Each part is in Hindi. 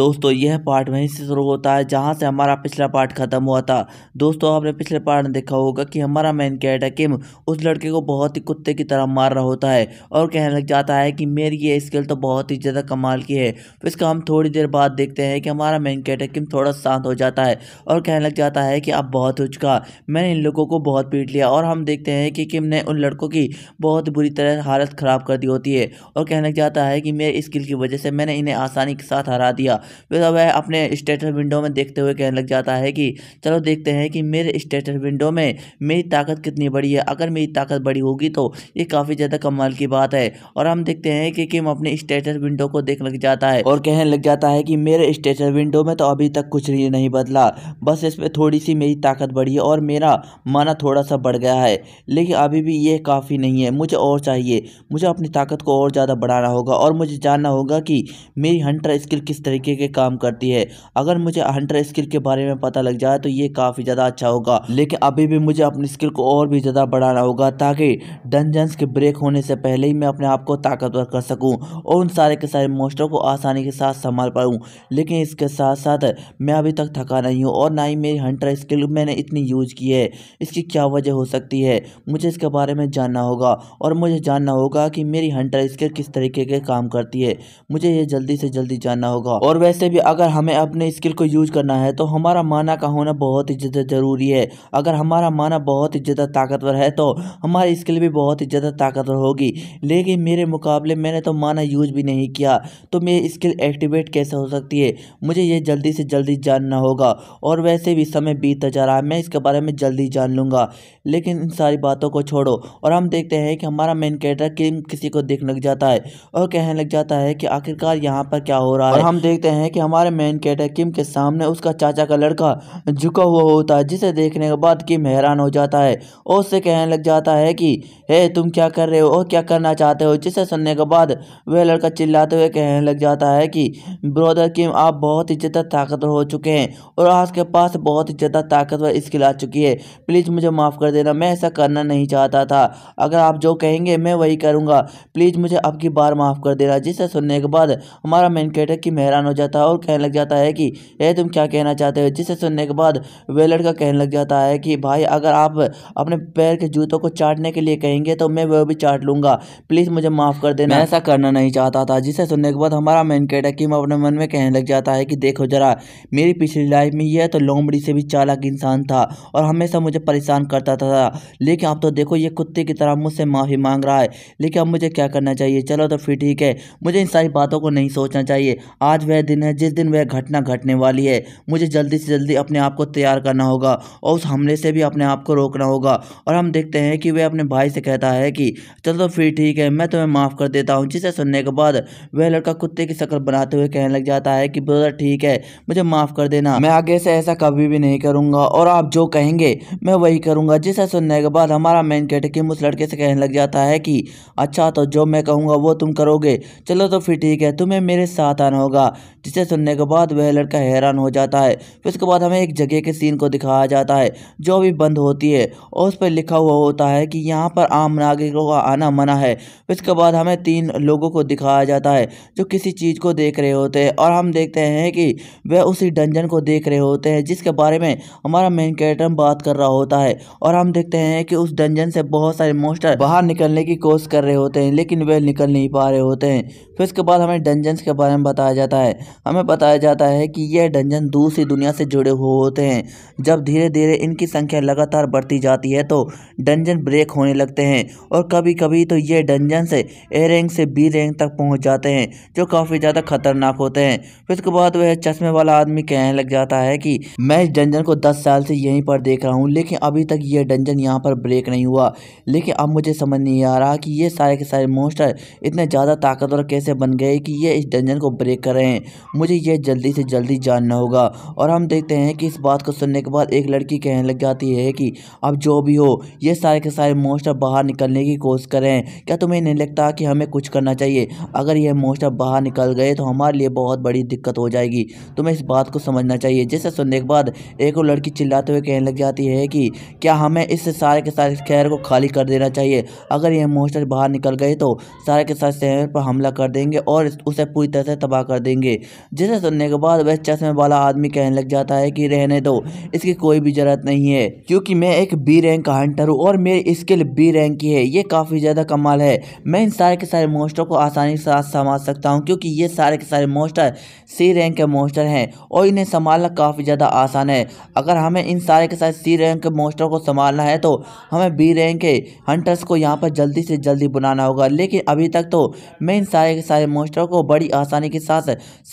दोस्तों यह पार्ट वहीं से शुरू होता है जहाँ से हमारा पिछला पार्ट खत्म हुआ था दोस्तों आपने पिछले पार्ट में देखा होगा कि हमारा मेन कैरेक्टर किम उस लड़के को बहुत ही कुत्ते की तरह मार रहा होता है और कहने लग जाता है कि मेरी ये स्किल तो बहुत ही ज़्यादा कमाल की है तो इसका हम थोड़ी देर बाद देखते हैं कि हमारा मेन कैरेक्टर किम थोड़ा शांत हो जाता है और कहने लग जाता है कि अब बहुत हो चुका मैंने इन लोगों को बहुत पीट लिया और हम देखते हैं कि किम ने उन लड़कों की बहुत बुरी तरह हालत ख़राब कर दी होती है और कहने लग जाता है कि मेरी स्किल की वजह से मैंने इन्हें आसानी के साथ हरा दिया वह वह अपने स्टेटस विंडो में देखते हुए कहने लग जाता है कि चलो देखते हैं कि मेरे स्टेटस विंडो में मेरी ताकत कितनी बड़ी है अगर मेरी ताकत बड़ी होगी तो ये काफ़ी ज़्यादा कमाल की बात है और हम देखते हैं कि किम अपने स्टेटस विंडो को देखने लग जाता है और कहने लग जाता है कि मेरे स्टेटस विंडो में तो अभी तक कुछ नहीं बदला बस इस पर थोड़ी सी मेरी ताकत बढ़ी है और मेरा माना थोड़ा सा बढ़ गया है लेकिन अभी भी ये काफ़ी नहीं है मुझे और चाहिए मुझे अपनी ताकत को और ज़्यादा बढ़ाना होगा और मुझे जानना होगा कि मेरी हंटर स्किल किस तरीके के काम करती है अगर मुझे हंटर स्किल के बारे में पता लग जाए तो ये काफ़ी ज़्यादा अच्छा होगा लेकिन अभी भी मुझे अपनी स्किल को और भी ज़्यादा बढ़ाना होगा ताकि डंजन्स के ब्रेक होने से पहले ही मैं अपने आप को ताकतवर कर सकूँ और उन सारे के सारे मोस्टरों को आसानी के साथ संभाल पाऊँ लेकिन इसके साथ साथ मैं अभी तक थका नहीं हूँ और ना ही मेरी हंटर स्किल मैंने इतनी यूज की है इसकी क्या वजह हो सकती है मुझे इसके बारे में जानना होगा और मुझे जानना होगा कि मेरी हंटर स्किल किस तरीके के काम करती है मुझे ये जल्दी से जल्दी जानना होगा और वैसे भी अगर हमें अपने स्किल को यूज करना है तो हमारा माना का होना बहुत ही ज़्यादा ज़रूरी है अगर हमारा माना बहुत ही ज़्यादा ताकतवर है तो हमारी स्किल भी बहुत ही ज़्यादा ताकतवर होगी लेकिन मेरे मुकाबले मैंने तो माना यूज भी नहीं किया तो मेरी स्किल एक्टिवेट कैसे हो सकती है मुझे ये जल्दी से जल्दी जानना होगा और वैसे भी समय बीतता जा रहा है मैं इसके बारे में जल्दी जान लूँगा लेकिन इन सारी बातों को छोड़ो और हम देखते हैं कि हमारा मेन कैरेक्टर किसी को देखने लग जाता है और कहने लग जाता है कि आखिरकार यहाँ पर क्या हो रहा है हम देखते देखते हैं कि हमारे मेन कैरेक्टर किम के सामने उसका चाचा का लड़का झुका हुआ होता है जिसे देखने के बाद किम हैरान हो जाता है और उससे कहने लग जाता है कि हे तुम क्या कर रहे हो और क्या करना चाहते हो जिसे सुनने के बाद वह लड़का चिल्लाते हुए कहने लग जाता है कि ब्रदर किम आप बहुत ही ज़्यादा ताकतवर हो चुके हैं और आपके पास बहुत ही ज़्यादा ताकतवर स्किल आ चुकी है प्लीज़ मुझे माफ़ कर देना मैं ऐसा करना नहीं चाहता था अगर आप जो कहेंगे मैं वही करूँगा प्लीज़ मुझे आपकी बार माफ़ कर देना जिसे सुनने के बाद हमारा मेन कैरेक्टर किम हैरान हो जाता है और कहने लग जाता है कि ए तुम क्या कहना चाहते हो जिसे सुनने के बाद वह लड़का कहने लग जाता है कि भाई अगर आप अपने पैर के जूतों को चाटने के लिए कहेंगे तो मैं वह भी चाट लूँगा प्लीज़ मुझे माफ़ कर देना ऐसा करना नहीं चाहता था जिसे सुनने के बाद हमारा मैन कैटाकीम अपने मन में कहने लग जाता है कि देखो ज़रा मेरी पिछली लाइफ में यह तो लोमड़ी से भी चालाक इंसान था और हमेशा मुझे परेशान करता था लेकिन अब तो देखो ये कुत्ते की तरह मुझसे माफ़ी मांग रहा है लेकिन अब मुझे क्या करना चाहिए चलो तो फिर ठीक है मुझे इन सारी बातों को नहीं सोचना चाहिए आज वह दिन है जिस दिन वह घटना घटने वाली है मुझे जल्दी से जल्दी अपने आप को तैयार करना होगा और उस हमले से भी अपने आप को रोकना होगा और हम देखते हैं कि वह अपने भाई से कहता है कि चलो तो फिर ठीक है मैं तुम्हें माफ़ कर देता हूँ जिसे सुनने के बाद वह लड़का कुत्ते की शक्ल बनाते हुए कहने लग जाता है कि ब्रदर ठीक है मुझे माफ़ कर देना मैं आगे से ऐसा कभी भी नहीं करूँगा और आप जो कहेंगे मैं वही करूँगा जिसे सुनने के बाद हमारा मेन कि उस लड़के से कहने लग जाता है कि अच्छा तो जो मैं कहूँगा वो तुम करोगे चलो तो फिर ठीक है तुम्हें मेरे साथ आना होगा जिसे सुनने के बाद वह लड़का हैरान हो जाता है फिर उसके बाद हमें एक जगह के सीन को दिखाया जाता है जो अभी बंद होती है और उस पर लिखा हुआ होता है कि यहाँ पर आम नागरिकों का आना मना है फिर उसके बाद हमें तीन लोगों को दिखाया जाता है जो किसी चीज़ को देख रहे होते हैं और हम देखते हैं कि वह उसी डंजन को देख रहे होते हैं जिसके बारे में हमारा मेन कैरेक्टर बात कर रहा होता है और हम देखते हैं कि उस डंजन से बहुत सारे मोस्टर बाहर निकलने की कोशिश कर रहे होते हैं लेकिन वह निकल नहीं पा रहे होते हैं फिर उसके बाद हमें डंजन के बारे में बताया जाता है हमें बताया जाता है कि यह डंजन दूसरी दुनिया से जुड़े हुए होते हैं जब धीरे धीरे इनकी संख्या लगातार बढ़ती जाती है तो डंजन ब्रेक होने लगते हैं और कभी कभी तो ये डंजन से ए रैंक से बी रैंक तक पहुँच जाते हैं जो काफ़ी ज़्यादा खतरनाक होते हैं फिर उसके बाद वह चश्मे वाला आदमी कहने लग जाता है कि मैं इस डंजन को दस साल से यहीं पर देख रहा हूँ लेकिन अभी तक यह डंजन यहाँ पर ब्रेक नहीं हुआ लेकिन अब मुझे समझ नहीं आ रहा कि ये सारे के सारे मोस्टर इतने ज़्यादा ताकतवर कैसे बन गए कि ये इस डंजन को ब्रेक कर रहे हैं मुझे यह जल्दी से जल्दी जानना होगा और हम देखते हैं कि इस बात को सुनने के बाद एक लड़की कहने लग जाती है कि अब जो भी हो ये सारे के सारे मोस्टर बाहर निकलने की कोशिश करें क्या तुम्हें नहीं लगता कि हमें कुछ करना चाहिए अगर यह मोस्टर बाहर निकल गए तो हमारे लिए बहुत बड़ी दिक्कत हो जाएगी तुम्हें इस बात को समझना चाहिए जिसे सुनने के बाद एक और लड़की चिल्लाते हुए कहने लग जाती है कि क्या हमें इस सारे के सारे शहर को खाली कर देना चाहिए अगर यह मोस्टर बाहर निकल गए तो सारे के सारे शहर पर हमला कर देंगे और उसे पूरी तरह से तबाह कर देंगे जिसे सुनने के बाद वह चश्मे वाला आदमी कहने लग जाता है कि रहने दो इसकी कोई भी ज़रूरत नहीं है क्योंकि मैं एक बी रैंक का हंटर हूँ और मेरी स्किल बी रैंक की है ये काफ़ी ज़्यादा कमाल है मैं इन सारे के सारे मोस्टरों को आसानी के साथ संभाल सकता हूँ क्योंकि ये सारे के सारे मोस्टर सी रैंक के मोस्टर हैं और इन्हें संभालना काफ़ी ज़्यादा आसान है अगर हमें इन सारे के सारे सी रैंक के मोस्टर को संभालना है तो हमें बी रैंक के हंटर्स को यहाँ पर जल्दी से जल्दी बनाना होगा लेकिन अभी तक तो मैं इन सारे के सारे मोस्टरों को बड़ी आसानी के साथ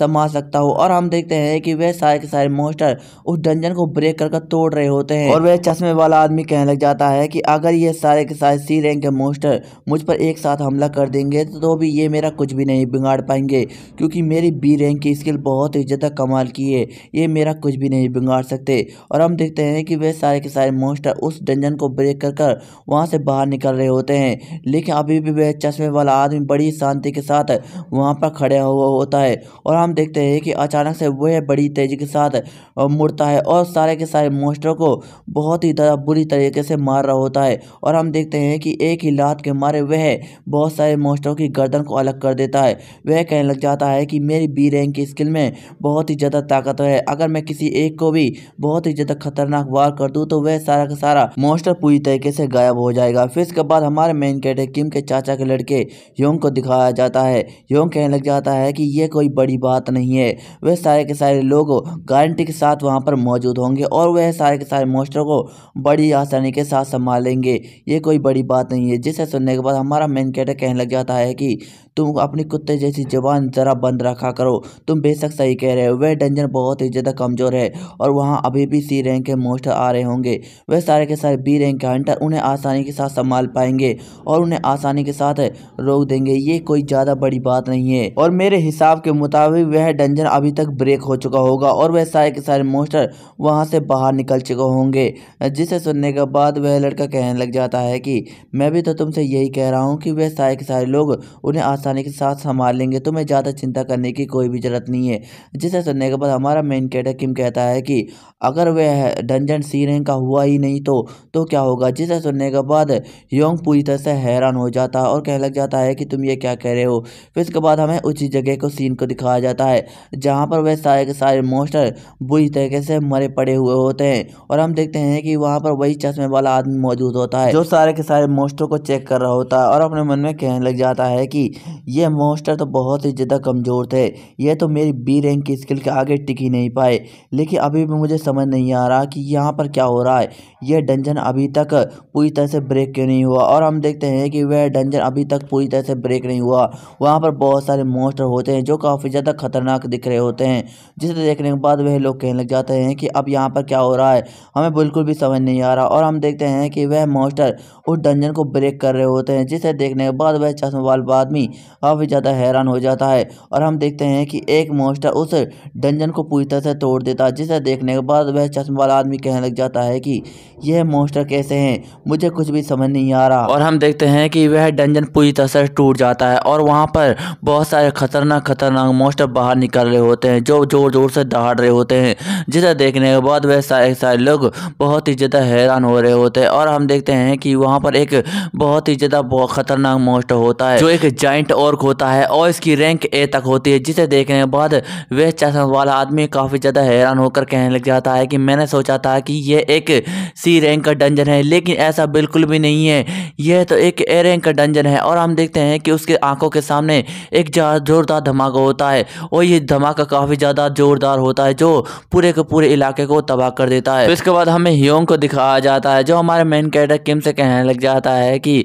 कमा सकता हो और हम देखते हैं कि वह सारे के सारे मोस्टर उस डंजन को ब्रेक कर तोड़ रहे होते हैं और वह चश्मे वाला आदमी कहने लग जाता है कि अगर ये सारे के सारे सी रैंक के मोस्टर मुझ पर एक साथ हमला कर देंगे तो भी ये मेरा कुछ भी नहीं बिगाड़ पाएंगे क्योंकि मेरी बी रैंक की स्किल बहुत ही ज़्यादा कमाल की है ये मेरा कुछ भी नहीं बिगाड़ सकते और हम देखते हैं कि वह सारे के सारे मोस्टर उस डंजन को ब्रेक कर कर वहाँ से बाहर निकल रहे होते हैं लेकिन अभी भी वह चश्मे वाला आदमी बड़ी शांति के साथ वहाँ पर खड़े हुआ होता है और हम देखते हैं कि अचानक से वह बड़ी तेजी के साथ मुड़ता है और सारे के सारे मोस्टर को बहुत ही ज़्यादा बुरी तरीके से मार रहा होता है और हम देखते हैं कि एक ही लात के मारे वह बहुत सारे मोस्टरों की गर्दन को अलग कर देता है वह कहने लग जाता है कि मेरी बी रैंक की स्किल में बहुत ही ज़्यादा ताकत है अगर मैं किसी एक को भी बहुत ही ज़्यादा खतरनाक वार कर दूँ तो वह सारा का सारा मोस्टर पूरी तरीके से गायब हो जाएगा फिर इसके बाद हमारे मेन कैटे किम के चाचा के लड़के योंग को दिखाया जाता है योंग कहने लग जाता है कि यह कोई बड़ी बात बात नहीं है वह सारे के सारे लोग गारंटी के साथ वहाँ पर मौजूद होंगे और वह सारे के सारे मोस्टर को बड़ी आसानी के साथ संभालेंगे ये कोई बड़ी बात नहीं है जिसे सुनने के बाद हमारा मेन कैटर कहने लग जाता है कि तुम अपने कुत्ते जैसी जबान ज़रा बंद रखा करो तुम बेशक सही कह रहे हो वह डंजन बहुत ही ज़्यादा कमज़ोर है और वहाँ अभी भी सी रैंक के मोस्टर आ रहे होंगे वह सारे के सारे बी रैंक के हंटर उन्हें आसानी के साथ संभाल पाएंगे और उन्हें आसानी के साथ रोक देंगे ये कोई ज़्यादा बड़ी बात नहीं है और मेरे हिसाब के मुताबिक वह डंजन अभी तक ब्रेक हो चुका होगा और वह सारे के सारे मोस्टर वहाँ से बाहर निकल चुके होंगे जिसे सुनने के बाद वह लड़का कहने लग जाता है कि मैं भी तो तुमसे यही कह रहा हूँ कि वह सारे के सारे लोग उन्हें आसानी आसानी के साथ संभाल लेंगे तुम्हें तो ज़्यादा चिंता करने की कोई भी ज़रूरत नहीं है जिसे सुनने के बाद हमारा मेन कैटर किम कहता है कि अगर वह डंजन सी रैंक का हुआ ही नहीं तो तो क्या होगा जिसे सुनने के बाद योंग पूरी तरह से हैरान हो जाता है और कह लग जाता है कि तुम ये क्या कह रहे हो फिर इसके बाद हमें उसी जगह को सीन को दिखाया जाता है जहाँ पर वह सारे के सारे मोस्टर बुरी तरीके से मरे पड़े हुए होते हैं और हम देखते हैं कि वहाँ पर वही चश्मे वाला आदमी मौजूद होता है जो सारे के सारे मोस्टरों को चेक कर रहा होता है और अपने मन में कहने लग जाता है कि ये मोस्टर तो बहुत ही ज़्यादा कमज़ोर थे ये तो मेरी बी रैंक की स्किल के आगे टिक ही नहीं पाए लेकिन अभी भी मुझे समझ नहीं आ रहा कि यहाँ पर क्या हो रहा है यह डंजन अभी तक पूरी तरह से ब्रेक क्यों नहीं हुआ और हम देखते हैं कि वह डंजन अभी तक पूरी तरह से ब्रेक नहीं हुआ वहाँ पर बहुत सारे मोस्टर होते हैं जो काफ़ी ज़्यादा खतरनाक दिख रहे होते हैं जिसे देखने के बाद वह लोग कहने लग जाते हैं कि अब यहाँ पर क्या हो रहा है हमें बिल्कुल भी समझ नहीं आ रहा और हम देखते हैं कि वह मोस्टर उस डंजन को ब्रेक कर रहे होते हैं जिसे देखने के बाद वह चश्मा वाला आदमी काफ़ी ज़्यादा हैरान हो जाता है और हम देखते हैं कि एक मोस्टर उस डंजन को पूरी तरह से तोड़ देता है जिसे देखने के बाद वह चश्मा वाला आदमी कहने लग जाता है कि यह मोस्टर कैसे हैं मुझे कुछ भी समझ नहीं आ रहा और हम देखते हैं कि वह डंजन पूरी तरह से टूट जाता है और वहाँ पर बहुत सारे खतरनाक खतरनाक मोस्टर बाहर निकल रहे होते हैं जो जोर जोर से दहाड़ रहे होते हैं जिसे देखने के बाद वह सारे सारे लोग बहुत ही ज़्यादा हैरान हो रहे होते हैं और हम देखते हैं कि वहाँ वहाँ पर एक बहुत ही ज़्यादा ख़तरनाक मोस्ट होता है जो एक जॉइंट ऑर्क होता है और इसकी रैंक ए तक होती है जिसे देखने के बाद वह चश्मा वाला आदमी काफ़ी ज़्यादा हैरान होकर कहने लग जाता है कि मैंने सोचा था कि यह एक सी रैंक का डंजन है लेकिन ऐसा बिल्कुल भी नहीं है यह तो एक ए रैंक का डंजन है और हम देखते हैं कि उसके आंखों के सामने एक जोरदार धमाका होता है और यह धमाका काफ़ी ज़्यादा जोरदार होता है जो पूरे के पूरे इलाके को तबाह कर देता है तो इसके बाद हमें ह्योंग को दिखाया जाता है जो हमारे मेन कैरेक्टर किम से कहने लग जाता है कि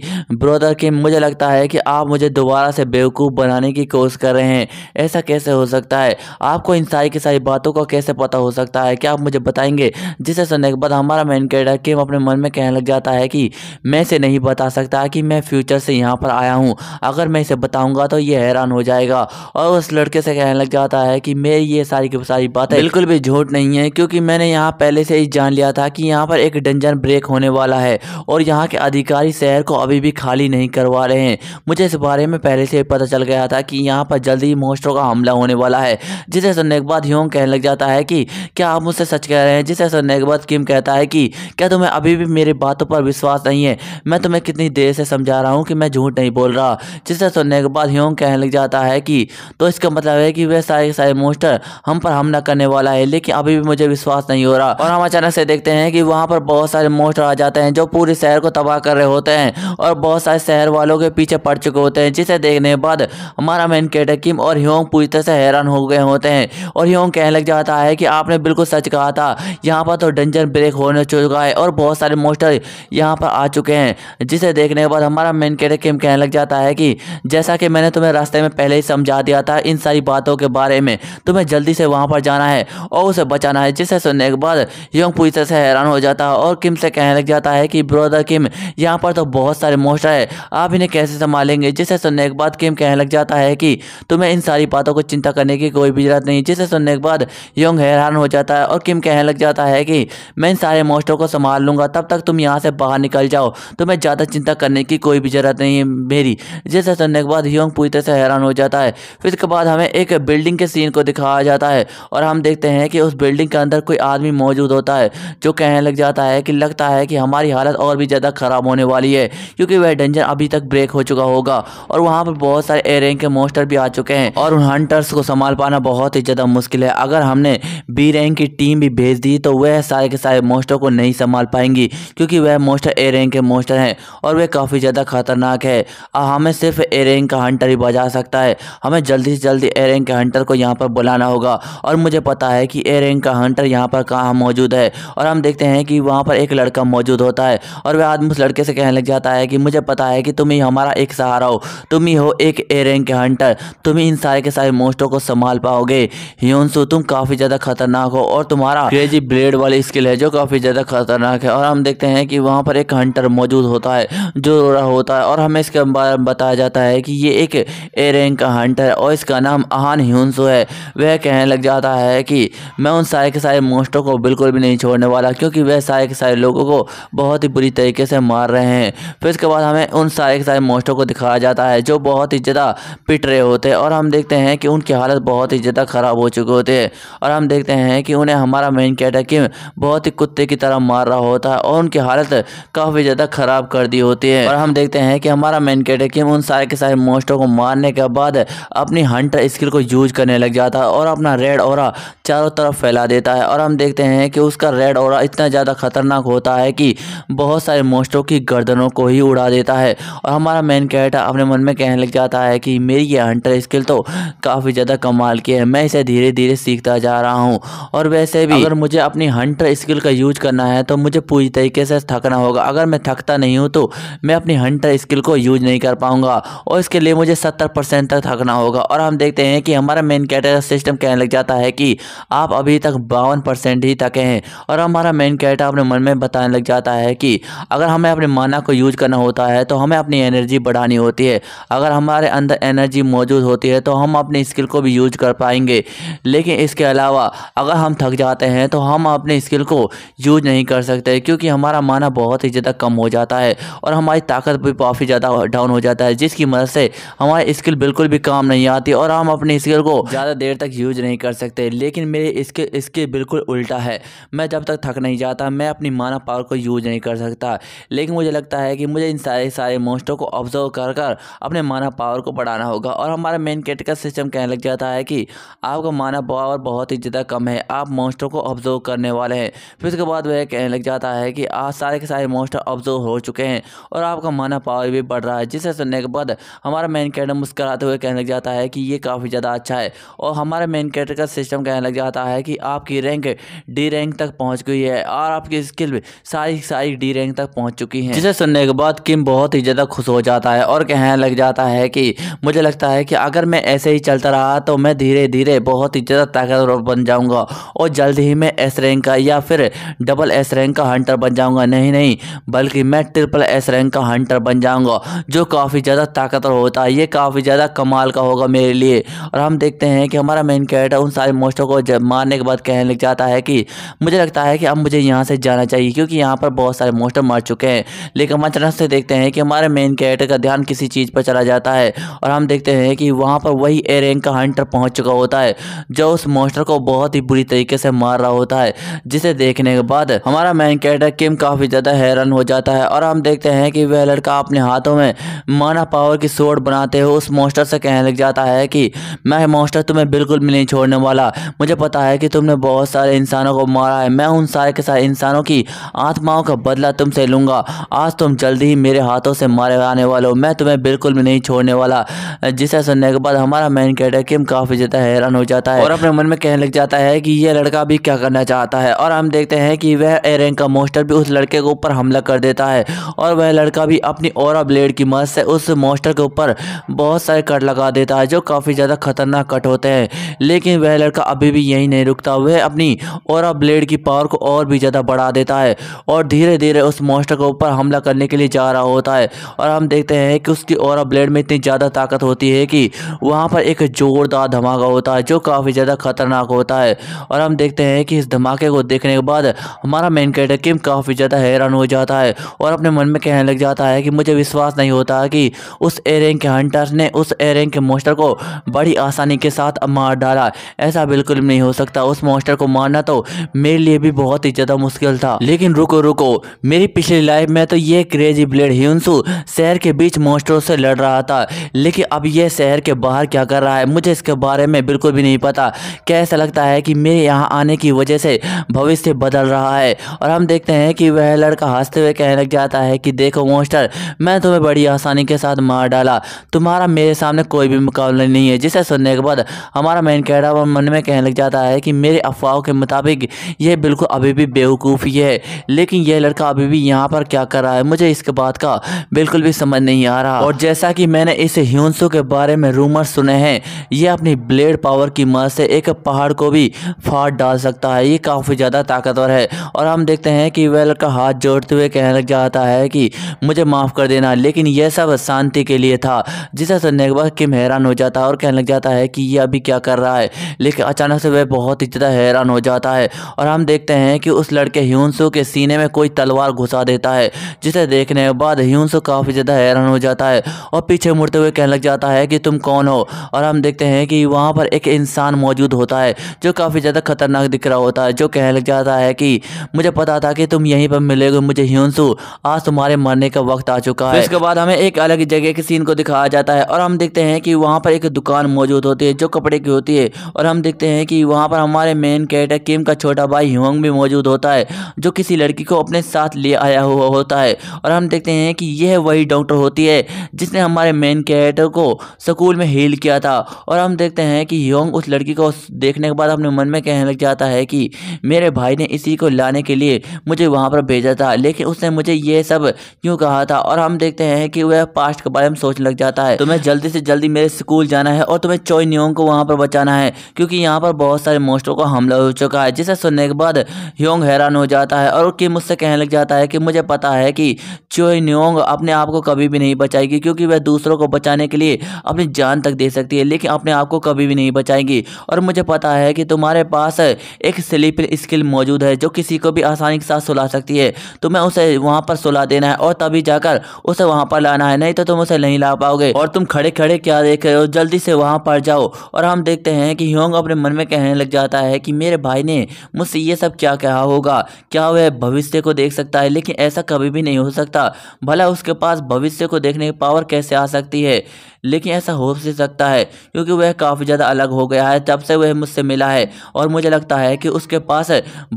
ब्रदर किम मुझे लगता है कि आप मुझे दोबारा से बेवकूफ़ बनाने की कोशिश कर रहे हैं ऐसा कैसे हो सकता है आपको इन सारी की सारी बातों का कैसे पता हो सकता है क्या आप मुझे बताएंगे जिसे सुनने के बाद हमारा मेन कैरेक्टर किम अपने मन में कहने लग जाता है कि मैं इसे नहीं बता सकता कि मैं फ्यूचर से यहाँ पर आया हूँ अगर मैं इसे बताऊँगा तो ये हैरान हो जाएगा और उस लड़के से कहने लग जाता है कि मेरी ये सारी की सारी बातें बिल्कुल भी झूठ नहीं है क्योंकि मैंने यहाँ पहले से ही जान लिया था कि यहाँ पर एक डंजन ब्रेक होने वाला है और यहाँ के अधिकारी शहर को अभी भी खाली नहीं करवा रहे हैं मुझे इस बारे में पहले से पता चल गया था कि यहाँ पर जल्द ही मोस्टरों का हमला होने वाला है जिसे सुनने के बाद ह्योंग कहने लग जाता है कि क्या आप मुझसे सच कह रहे हैं जिसे सुनने के बाद किम कहता है कि क्या तुम्हें अभी भी मेरी बातों पर विश्वास नहीं है मैं तुम्हें कितनी देर से समझा रहा हूँ कि मैं झूठ नहीं बोल रहा जिसे सुनने के बाद ह्योंग कहने लग जाता है कि तो इसका मतलब है कि वह सारे सारे मोस्टर हम पर हमला करने वाला है लेकिन अभी भी मुझे विश्वास नहीं हो रहा और हम अचानक से देखते हैं कि वहाँ पर बहुत सारे मोस्टर आ जाते हैं जो पूरे शहर को तबाह कर रहे होते हैं और बहुत सारे शहर वालों के पीछे पड़ चुके होते हैं जिसे देखने के बाद हमारा मेन कैरेक्टर किम और ह्योंग पूरी तरह से हैरान हो गए होते हैं और ह्योंग कहने लग जाता है कि आपने बिल्कुल सच कहा था यहाँ पर तो डंजन ब्रेक होने चुका है और बहुत सारे मोस्टर यहाँ पर आ चुके हैं जिसे देखने के बाद हमारा मेन कैरेक्टर किम कहने लग जाता है कि जैसा कि मैंने तुम्हें रास्ते में पहले ही समझा दिया था इन सारी बातों के बारे में तुम्हें जल्दी से वहाँ पर जाना है और उसे बचाना है जिसे सुनने के बाद ह्योंग पूरी तरह से हैरान हो जाता है और किम से कहने लग जाता है कि ब्रदर किम यहाँ पर तो बहुत सारे मोस्टर है आप इन्हें कैसे संभालेंगे जिसे सुनने के बाद किम कहने लग जाता है कि तुम्हें इन सारी बातों को चिंता करने की कोई भी जरूरत नहीं जिसे सुनने के बाद योंग हैरान हो जाता है और किम कहने लग जाता है कि मैं इन सारे मोस्टरों को संभाल लूँगा तब तक तुम यहाँ से बाहर निकल जाओ तुम्हें ज़्यादा चिंता करने की कोई भी जरूरत नहीं है मेरी जिसे सुनने के बाद योंग पूरी तरह से हैरान हो जाता है फिर इसके बाद हमें एक बिल्डिंग के सीन को दिखाया जाता है और हम देखते हैं कि उस बिल्डिंग के अंदर कोई आदमी मौजूद होता है जो कहने लग जाता है कि लगता है कि हमारी हालत और भी ज़्यादा खराब ख़राब होने वाली है क्योंकि वह डेंजर अभी तक ब्रेक हो चुका होगा और वहाँ पर बहुत सारे ए रैंक के मोस्टर भी आ चुके हैं और उन हंटर्स को संभाल पाना बहुत ही ज़्यादा मुश्किल है अगर हमने बी रैंक की टीम भी भेज दी तो वह सारे के सारे मोस्टर को नहीं संभाल पाएंगी क्योंकि वह मोस्टर ए रैंक के मोस्टर हैं और वह काफ़ी ज़्यादा खतरनाक है और हमें सिर्फ ए रैंक का हंटर ही बजा सकता है हमें जल्दी से जल्दी ए रैंक के हंटर को यहाँ पर बुलाना होगा और मुझे पता है कि ए रैंक का हंटर यहाँ पर कहाँ मौजूद है और हम देखते हैं कि वहाँ पर एक लड़का मौजूद होता है और वह आदमी उस लड़के से कहने लग जाता है कि मुझे पता है कि तुम ही हमारा एक सहारा हो तुम ही हो एक ए रैंक के हंटर तुम ही इन सारे के सारे मोस्टों को संभाल पाओगे ह्यूनसू तुम काफ़ी ज़्यादा खतरनाक हो और तुम्हारा क्रेजी ब्लेड वाली स्किल है जो काफ़ी ज़्यादा खतरनाक है और हम देखते हैं कि वहाँ पर एक हंटर मौजूद होता है जो होता है और हमें इसके बारे में बताया जाता है कि ये एक ए रैंक का हंटर है और इसका नाम आहान ह्यूनसो है वह कहने लग जाता है कि मैं उन सारे के सारे मोस्टों को बिल्कुल भी नहीं छोड़ने वाला क्योंकि वह सारे के सारे लोगों को बहुत ही बुरी तरीके से मार रहे हैं फिर उसके बाद हमें उन सारे के सारे मोस्टों को दिखाया जाता है जो बहुत ही ज़्यादा पिट रहे होते हैं और हम देखते हैं कि उनकी हालत बहुत ही ज़्यादा ख़राब हो चुकी होती है और हम देखते हैं कि उन्हें हमारा मेन कैरेक्टर बहुत ही कुत्ते की तरह मार रहा होता है और उनकी हालत काफ़ी ज़्यादा ख़राब कर दी होती है और हम देखते हैं कि हमारा मेन कैरेक्टर उन सारे के सारे मोस्टों को मारने के बाद अपनी हंटर स्किल को यूज करने लग जाता है और अपना रेड और चारों तरफ फैला देता है और हम देखते हैं कि उसका रेड और इतना ज़्यादा खतरनाक होता है कि बहुत सारे मोस्टों वालों की गर्दनों को ही उड़ा देता है और हमारा मेन कैरेक्टर अपने मन में कहने लग जाता है कि मेरी ये हंटर स्किल तो काफ़ी ज़्यादा कमाल की है मैं इसे धीरे धीरे सीखता जा रहा हूँ और वैसे भी अगर मुझे अपनी हंटर स्किल का यूज करना है तो मुझे पूरी तरीके से थकना होगा अगर मैं थकता नहीं हूँ तो मैं अपनी हंटर स्किल को यूज नहीं कर पाऊँगा और इसके लिए मुझे सत्तर परसेंट तक थकना होगा और हम देखते हैं कि हमारा मेन कैरेक्टर सिस्टम कहने लग जाता है कि आप अभी तक बावन परसेंट ही थके हैं और हमारा मेन कैरेक्टर अपने मन में बताने लग जाता है कि अगर हमें अपने माना को यूज करना होता है तो हमें अपनी एनर्जी बढ़ानी होती है अगर हमारे अंदर एनर्जी मौजूद होती है तो हम अपने स्किल को भी यूज कर पाएंगे लेकिन इसके अलावा अगर हम थक जाते हैं तो हम अपने स्किल को यूज नहीं कर सकते क्योंकि हमारा माना बहुत ही ज़्यादा कम हो जाता है और हमारी ताकत भी काफ़ी ज़्यादा डाउन हो जाता है जिसकी मदद से हमारी स्किल बिल्कुल भी काम नहीं आती और हम अपने स्किल को ज़्यादा देर तक यूज नहीं कर सकते लेकिन मेरे इसके इसके बिल्कुल उल्टा है मैं जब तक थक नहीं जाता मैं अपनी माना पावर को यूज नहीं कर सकता लेकिन लेकिन मुझे लगता है कि मुझे इन सारे सारे मोस्टों को ऑब्जर्व कर कर अपने माना पावर को बढ़ाना होगा और हमारा मेन क्रिटिकल सिस्टम कहने लग जाता है कि आपका माना पावर बहुत ही ज़्यादा कम है आप मोस्टों को ऑब्जर्व करने वाले हैं फिर उसके बाद वह कहने लग जाता है कि आज सारे के सारे मोस्टर ऑब्जर्व हो चुके हैं और आपका माना पावर भी बढ़ रहा है जिसे सुनने के बाद हमारा मेन कैटर मुस्कराते हुए कहने लग जाता है कि ये काफ़ी ज़्यादा अच्छा है और हमारा मेन कैरेक्टर का सिस्टम कहने लग जाता है कि आपकी रैंक डी रैंक तक पहुँच गई है और आपकी स्किल सारी सारी डी रैंक तक पहुँच चुकी चुकी हैं जिसे सुनने के बाद किम बहुत ही ज़्यादा खुश हो जाता है और कहने लग जाता है कि मुझे लगता है कि अगर मैं ऐसे ही चलता रहा तो मैं धीरे धीरे बहुत ही ज़्यादा ताकतवर बन जाऊँगा और जल्द ही मैं एस रैंक का या फिर डबल एस रैंक का हंटर बन जाऊँगा नहीं नहीं बल्कि मैं ट्रिपल एस रैंक का हंटर बन जाऊँगा जो काफ़ी ज़्यादा ताकतवर होता है ये काफ़ी ज़्यादा कमाल का होगा मेरे लिए और हम देखते हैं कि हमारा मेन कैरेक्टर उन सारे मोस्टों को मारने के बाद कहने लग जाता है कि मुझे लगता है कि अब मुझे यहाँ से जाना चाहिए क्योंकि यहाँ पर बहुत सारे मोस्टर मर चुके हैं है लेकिन हम अचानक से देखते हैं कि हमारे मेन कैरेक्टर का ध्यान किसी चीज़ पर चला जाता है और हम देखते हैं कि वहाँ पर वही ए रैंक का हंटर पहुँच चुका होता है जो उस मोस्टर को बहुत ही बुरी तरीके से मार रहा होता है जिसे देखने के बाद हमारा मेन कैरेक्टर किम काफ़ी ज़्यादा हैरान हो जाता है और हम देखते हैं कि वह लड़का अपने हाथों में माना पावर की सोट बनाते हुए उस मोस्टर से कहने लग जाता है कि मैं मोस्टर तुम्हें बिल्कुल भी नहीं छोड़ने वाला मुझे पता है कि तुमने बहुत सारे इंसानों को मारा है मैं उन सारे के सारे इंसानों की आत्माओं का बदला तुमसे लूँगा आज तुम जल्दी ही मेरे हाथों से मारे आने वाले हो मैं तुम्हें बिल्कुल भी नहीं छोड़ने वाला जिसे सुनने के बाद हमारा मेन कैडर किम काफ़ी ज़्यादा हैरान हो जाता है और अपने मन में कहने लग जाता है कि यह लड़का भी क्या करना चाहता है और हम देखते हैं कि वह एरेंग का मोस्टर भी उस लड़के के ऊपर हमला कर देता है और वह लड़का भी अपनी और ब्लेड की मदद से उस मोस्टर के ऊपर बहुत सारे कट लगा देता है जो काफ़ी ज़्यादा खतरनाक कट होते हैं लेकिन वह लड़का अभी भी यहीं नहीं रुकता वह अपनी और ब्लेड की पावर को और भी ज़्यादा बढ़ा देता है और धीरे धीरे उस मोस्टर को ऊपर हमला करने के लिए जा रहा होता है और हम देखते हैं कि उसकी और ब्लेड में इतनी ज़्यादा ताकत होती है कि वहाँ पर एक ज़ोरदार धमाका होता है जो काफ़ी ज़्यादा खतरनाक होता है और हम देखते हैं कि इस धमाके को देखने के बाद हमारा मेन कैरेक्टर किम काफ़ी ज़्यादा हैरान हो जाता है और अपने मन में कहने लग जाता है कि मुझे विश्वास नहीं होता कि उस एरेंग के हंटर्स ने उस एरेंग के मोस्टर को बड़ी आसानी के साथ मार डाला ऐसा बिल्कुल नहीं हो सकता उस मोस्टर को मारना तो मेरे लिए भी बहुत ही ज़्यादा मुश्किल था लेकिन रुको रुको मेरी पिछली लाइफ लाइफ में तो ये क्रेजी ब्लेड हिंसू शहर के बीच मोस्टरों से लड़ रहा था लेकिन अब ये शहर के बाहर क्या कर रहा है मुझे इसके बारे में बिल्कुल भी नहीं पता कैसा लगता है कि मेरे यहाँ आने की वजह से भविष्य बदल रहा है और हम देखते हैं कि वह लड़का हंसते हुए कहने लग जाता है कि देखो मोस्टर मैं तुम्हें बड़ी आसानी के साथ मार डाला तुम्हारा मेरे सामने कोई भी मुकाबला नहीं है जिसे सुनने के बाद हमारा मैन कैडा मन में कहने लग जाता है कि मेरे अफवाहों के मुताबिक यह बिल्कुल अभी भी बेवकूफ़ी है लेकिन यह लड़का अभी भी यहाँ पर क्या कर रहा है मुझे इसके बात का बिल्कुल भी समझ नहीं आ रहा और जैसा कि मैंने इस ह्यूंसो के बारे में रूमर सुने हैं ये अपनी ब्लेड पावर की मदद से एक पहाड़ को भी फाड़ डाल सकता है ये काफ़ी ज़्यादा ताकतवर है और हम देखते हैं कि वह लड़का हाथ जोड़ते हुए कहने लग जाता है कि मुझे माफ़ कर देना लेकिन यह सब शांति के लिए था जिसे सुनने तो के बाद किम हैरान हो जाता है और कहने लग जाता है कि यह अभी क्या कर रहा है लेकिन अचानक से वह बहुत ही ज़्यादा हैरान हो जाता है और हम देखते हैं कि उस लड़के ह्यूंसू के सीने में कोई तलवार घुसा देता है है जिसे देखने के बाद ह्यूंस काफ़ी ज़्यादा हैरान हो जाता है और पीछे मुड़ते हुए कहने लग जाता है कि तुम कौन हो और हम देखते हैं कि वहाँ पर एक इंसान मौजूद होता है जो काफ़ी ज़्यादा खतरनाक दिख रहा होता है जो कहने लग जाता है कि मुझे पता था कि तुम यहीं पर मिलेगे मुझे ह्यूंसू आज तुम्हारे मरने का वक्त आ चुका है इसके बाद हमें एक अलग जगह के सीन को दिखाया जाता है और हम देखते हैं कि वहाँ पर एक दुकान मौजूद होती है जो कपड़े की होती है और हम देखते हैं कि वहाँ पर हमारे मेन कैरेक्टर किम का छोटा भाई ह्यूंग भी मौजूद होता है जो किसी लड़की को अपने साथ ले आया हुआ होता है और हम देखते हैं कि यह वही डॉक्टर होती है जिसने हमारे मेन कैरेक्टर को स्कूल में हील किया था और हम देखते हैं कि योंग उस लड़की को देखने के बाद अपने मन में कहने लग जाता है कि मेरे भाई ने इसी को लाने के लिए मुझे वहाँ पर भेजा था लेकिन उसने मुझे ये सब क्यों कहा था और हम देखते हैं कि वह पास्ट के बारे में सोचने लग जाता है तुम्हें जल्दी से जल्दी मेरे स्कूल जाना है और तुम्हें चोई न्योंग को वहाँ पर बचाना है क्योंकि यहाँ पर बहुत सारे मोस्टरों का हमला हो चुका है जिसे सुनने के बाद योंग हैरान हो जाता है और किम मुझसे कहने लग जाता है कि मुझे पता बताता है कि चोई न्योंग अपने आप को कभी भी नहीं बचाएगी क्योंकि वह दूसरों को बचाने के लिए अपनी जान तक दे सकती है लेकिन अपने आप को कभी भी नहीं बचाएगी और मुझे पता है कि तुम्हारे पास एक स्लिप स्किल मौजूद है जो किसी को भी आसानी के साथ सुला सकती है तुम्हें उसे वहाँ पर सुला देना है और तभी जाकर उसे वहाँ पर लाना है नहीं तो तुम उसे नहीं ला पाओगे और तुम खड़े खड़े क्या देख रहे हो जल्दी से वहाँ पर जाओ और हम देखते हैं कि ह्योंग अपने मन में कहने लग जाता है कि मेरे भाई ने मुझसे ये सब क्या कहा होगा क्या वह भविष्य को देख सकता है लेकिन ऐसा कभी भी नहीं हो सकता भला उसके पास भविष्य को देखने की पावर कैसे आ सकती है लेकिन ऐसा हो भी सकता है क्योंकि वह काफ़ी ज़्यादा अलग हो गया है तब से वह मुझसे मिला है और मुझे लगता है कि उसके पास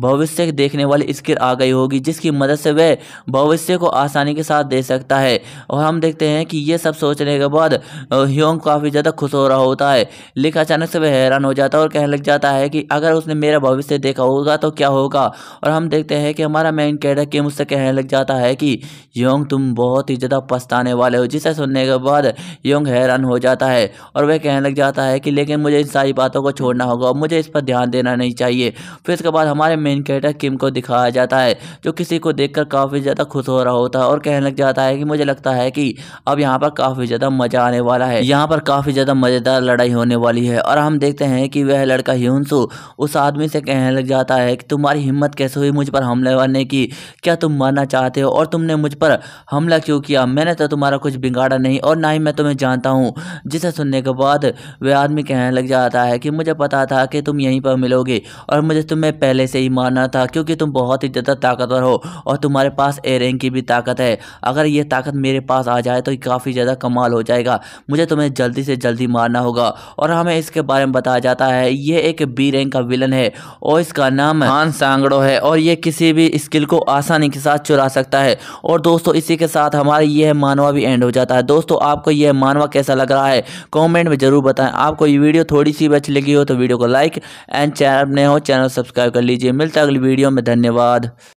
भविष्य देखने वाली स्किल आ गई होगी जिसकी मदद से वह भविष्य को आसानी के साथ दे सकता है और हम देखते हैं कि ये सब सोचने के बाद ह्योंग काफ़ी ज़्यादा खुश हो रहा होता है लेकिन अचानक से वह हैरान हो जाता है और कहने लग जाता है कि अगर उसने मेरा भविष्य देखा होगा तो क्या होगा और हम देखते हैं कि हमारा मेन कैडर के मुझसे कहने लग जाता है कि योंग तुम बहुत ही ज़्यादा पछताने वाले हो जिसे सुनने के बाद योंग हैरान हो जाता है और वह कहने लग जाता है कि लेकिन मुझे इन सारी बातों को छोड़ना होगा और मुझे इस पर ध्यान देना नहीं चाहिए फिर इसके बाद हमारे मेन कैरेक्टर किम को दिखाया जाता है जो किसी को देख काफ़ी ज़्यादा खुश हो रहा होता है और कहने लग जाता है कि मुझे लगता है कि अब यहाँ पर काफ़ी ज़्यादा मज़ा आने वाला है यहाँ पर काफ़ी ज़्यादा मज़ेदार लड़ाई होने वाली है और हम देखते हैं कि वह लड़का ह्यूनसु उस आदमी से कहने लग जाता है कि तुम्हारी हिम्मत कैसे हुई मुझ पर हमला करने की क्या तुम मरना चाहते हो और तुमने मुझ पर हमला क्यों किया मैंने तो तुम्हारा कुछ बिगाड़ा नहीं और ना ही मैं तुम्हें जानता चाहता हूँ जिसे सुनने के बाद वह आदमी कहने लग जाता है कि मुझे पता था कि तुम यहीं पर मिलोगे और मुझे तुम्हें पहले से ही मानना था क्योंकि तुम बहुत ही ज़्यादा ताकतवर हो और तुम्हारे पास एयरिंग की भी ताकत है अगर ये ताकत मेरे पास आ जाए तो काफ़ी ज़्यादा कमाल हो जाएगा मुझे तुम्हें जल्दी से जल्दी मारना होगा और हमें इसके बारे में बताया जाता है ये एक बी रैंक का विलन है और इसका नाम हान सांगड़ो है और ये किसी भी स्किल को आसानी के साथ चुरा सकता है और दोस्तों इसी के साथ हमारा यह मानवा भी एंड हो जाता है दोस्तों आपको यह मानवा कैसा लग रहा है कमेंट में ज़रूर बताएं आपको ये वीडियो थोड़ी सी भी अच्छी लगी हो तो वीडियो को लाइक एंड चैनल नए हो चैनल सब्सक्राइब कर लीजिए मिलता है अगली वीडियो में धन्यवाद